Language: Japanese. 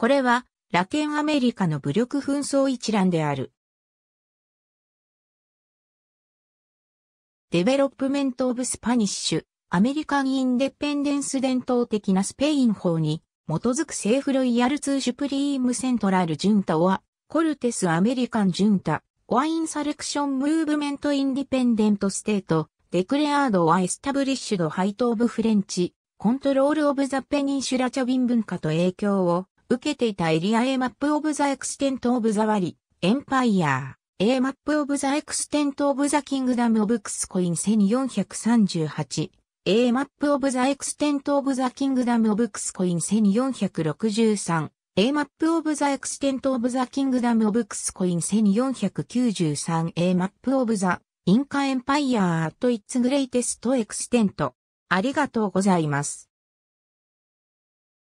これは、ラテンアメリカの武力紛争一覧である。デベロップメント・オブ・スパニッシュ、アメリカン・インデペンデンス伝統的なスペイン法に、基づく政府ロイヤルツー・シュプリーム・セントラル・ジュンタ・オア、コルテス・アメリカン・ジュンタ、オア・イン・サレクション・ムーブメント・インディペンデント・ステート、デクレアード・オア・エスタブリッシュド・ハイト・オブ・フレンチ、コントロール・オブ・ザ・ペニンシュラ・チャビン文化と影響を受けていたエリア A マップオブザエクステントオブザワリ、エンパイアー、A マップオブザエクステントオブザキングダムオブクスコイン1438、A マップオブザエクステントオブザキングダムオブクスコイン1463、A マップオブザエクステントオブザキングダムオブクスコイン 1493A マップオブザインカエンパイアートイッツグレイテストエクステント。ありがとうございます。